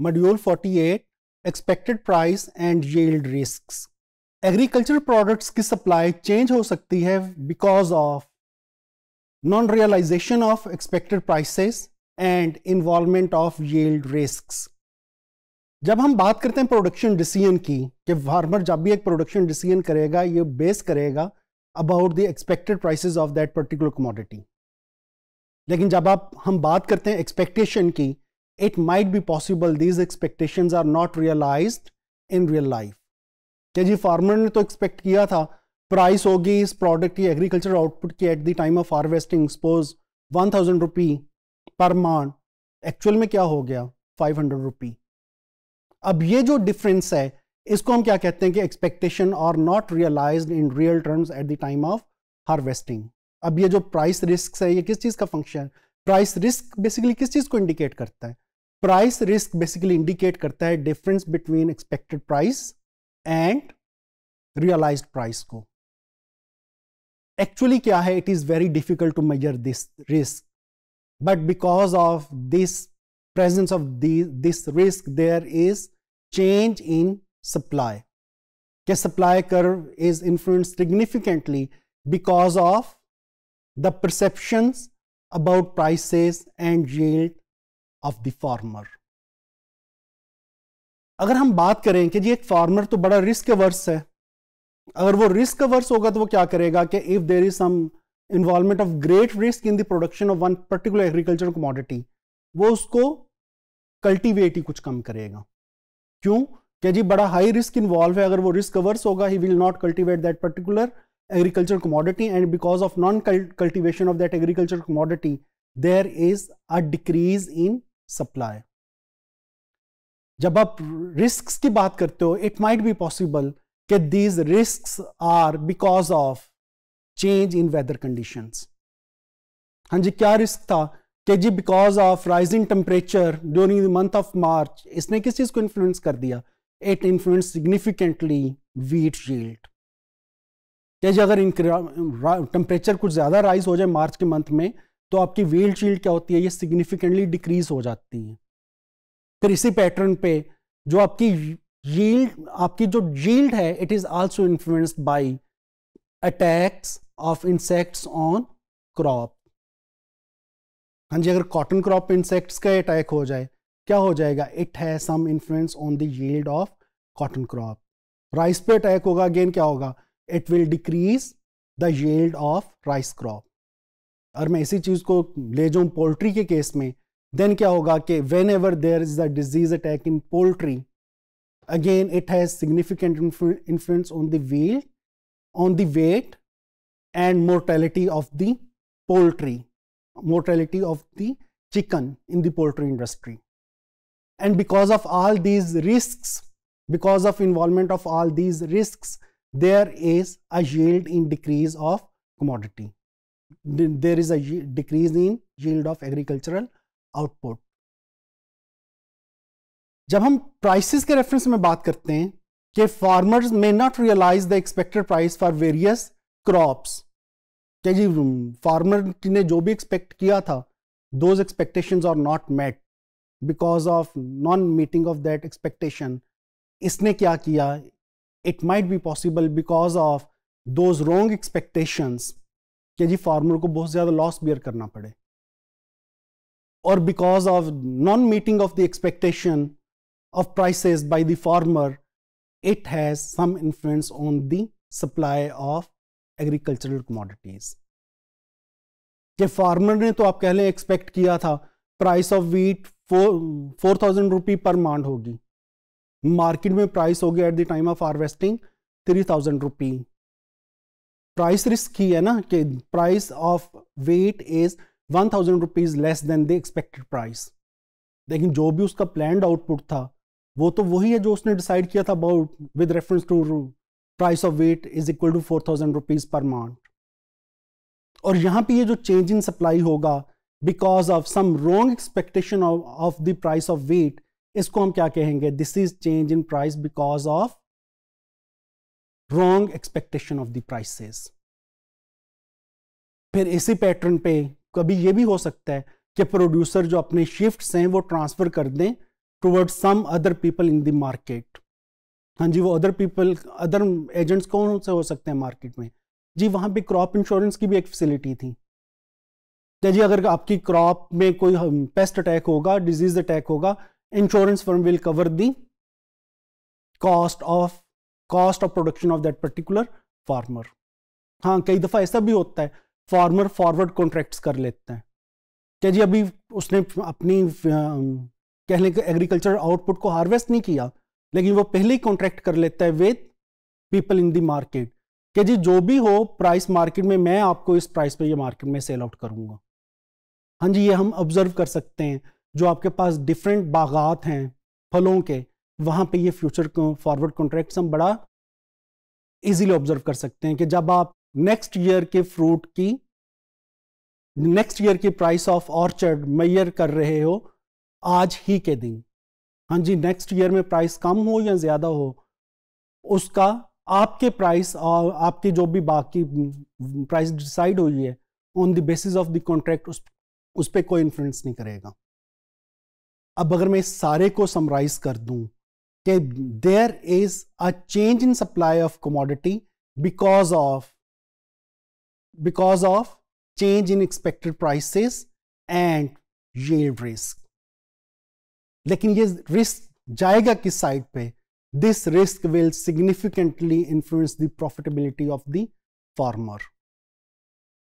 Module 48 Expected Price and Yield Risks agriculture products की supply change हो सकती है because of non realisation of expected prices and involvement of yield risk जब हम बात करते हैं प्रोडक्शन डिसीजन की कि फार्मर जब भी एक प्रोडक्शन डिसीजन करेगा ये बेस करेगा about the expected prices of that particular commodity लेकिन जब आप हम बात करते हैं एक्सपेक्टेशन की it might be possible these expectations are not realized in real life क्या जी फार्मर ने तो एक्सपेक्ट किया था प्राइस होगी इस प्रोडक्ट की एग्रीकल्चर आउटपुट की at the time of harvesting suppose one thousand rupee per maund actual में क्या हो गया फाइव हंड्रेड रुपी अब ये जो डिफरेंस है इसको हम क्या कहते हैं कि एक्सपेक्टेशन और not realise in real terms at the time of harvesting अब ये जो प्राइस रिस्क है ये किस चीज़ का फंक्शन प्राइस रिस्क बेसिकली किस चीज़ को इंडिकेट करता है प्राइस रिस्क बेसिकली इंडिकेट करता है difference between expected price and realised price को एक्चुअली क्या है it is very difficult to measure this risk but because of this presence of this risk there is change in supply के supply कर is influence significantly because of the perception about prices and yield of the farmer अगर हम बात करें कि जी एक farmer तो बड़ा रिस्क वर्स है अगर वो रिस्क वर्स होगा तो वो क्या करेगा कि if there is some involvement of great risk in the production of one particular agriculture commodity वो उसको कल्टीवेट ही कुछ कम करेगा क्यों क्या जी बड़ा हाई रिस्क इन्वॉल्व है अगर वो रिस्क वर्स होगा he will not cultivate that particular agriculture commodity and because of non cultivation of that agriculture commodity there is a decrease in supply जब आप रिस्क की बात करते हो इट माइट बी पॉसिबल कि these risk are because of change in weather condition हाँ जी क्या रिस्क था कि जी because of rising temperature during the month of March इसने किस चीज़ को इन्फ्लुएंस कर दिया it influence significantly wheat yield क्या जी अगर टेम्परेचर कुछ ज़्यादा राइज हो जाए मार्च के मंथ में तो आपकी वेल्ड शील्ड क्या होती है ये सिग्निफिकेंटली डिक्रीज हो जाती है फिर इसी पैटर्न पे जो आपकी यील्ड आपकी जो यील्ड है it is also influenced by attacks of insects on crop हाँ जी अगर कॉटन क्रॉप इंसेक्ट्स का अटैक हो जाए क्या हो जाएगा इट है some influence on the yield of cotton crop rice पे अटैक होगा अगेन क्या होगा it will decrease the yield of rice crop अगर मैं इसी चीज़ को ले जाऊँ पोल्ट्री के केस में देन क्या होगा कि whenever there is a disease attack in poultry again it has significant influence on the yield on the weight and mortality of the poultry mortality of the chicken in the poultry industry and because of all these risk because of involvement of all these risk there is अल्ड in decrease of commodity there is a decrease in yield of agricultural output जब हम prices के reference में बात करते हैं कि farmers may not realise the expected price for various crops क्या जी फार्मर ने जो भी एक्सपेक्ट किया था those expectations are not met because of non meeting of that expectation इसने क्या किया it might be possible because of those wrong expectations कि जी फार्मर को बहुत ज़्यादा लॉस बियर करना पड़े और because of non meeting of the expectation of prices by the farmer it has some influence on the supply of agricultural commodities के farmer ने तो आप कह लें एक्सपेक्ट किया था price of wheat four thousand rupee per maund होगी market में प्राइस होगी at the time of harvesting three thousand rupee price risk ही है ना कि price of wheat is one thousand rupees less than the expected price लेकिन जो भी उसका प्लान आउटपुट था वो तो वही है जो उसने डिसाइड किया था about with reference to price of wheat is equal to four thousand rupees per maund और यहाँ पे ये जो चेंज इन सप्लाई होगा because of some wrong expectation of the price of wheat इसको हम क्या कहेंगे this is change in price because of wrong expectation of the prices फिर इसी पैटर्न पे कभी ये भी हो सकता है कि प्रोड्यूसर जो अपने शिफ्ट हैं वो ट्रांसफर कर दें toward some other people in the market हाँ जी वो अदर पीपल अदर एजेंट्स कौन से हो सकते हैं मार्केट में जी वहां पे क्रॉप इंश्योरेंस की भी एक फैसिलिटी थी क्या हाँ जी अगर आपकी क्रॉप में कोई पेस्ट हाँ, अटैक होगा डिजीज अटैक होगा insurance firm will cover the cost of cost of production of that particular farmer हाँ कई दफ़ा ऐसा भी होता है फार्मर फॉरवर्ड कॉन्ट्रैक्ट्स कर लेते हैं क्या जी अभी उसने अपनी कह लें एग्रीकल्चर आउटपुट को हार्वेस्ट नहीं किया लेकिन वो पहले ही कॉन्ट्रैक्ट कर लेता है with people in the market कि जी जो भी हो प्राइस मार्केट में मैं आपको इस प्राइस पे ये मार्केट में सेल आउट करूंगा हाँ जी ये हम ऑब्जर्व कर सकते हैं जो आपके पास डिफरेंट बागात हैं फलों के वहाँ पे ये फ्यूचर फॉरवर्ड कॉन्ट्रैक्ट्स हम बड़ा इजीली ऑब्जर्व कर सकते हैं कि जब आप नेक्स्ट ईयर के फ्रूट की नेक्स्ट ईयर की प्राइस ऑफ ऑर्चर्ड मैयर कर रहे हो आज ही के दिन हाँ जी नेक्स्ट ईयर में प्राइस कम हो या ज़्यादा हो उसका आपके प्राइस और आपकी जो भी बाकी प्राइस हम्म, डिसाइड हुई है on the basis of the contract उस उस पर कोई इन्फ्लुएंस नहीं करेगा अब अगर मैं इस सारे को समराइज कर दूं that there is a change in supply of commodity because of because of change in expected prices and yield risk lekin ye risk this risk will significantly influence the profitability of the farmer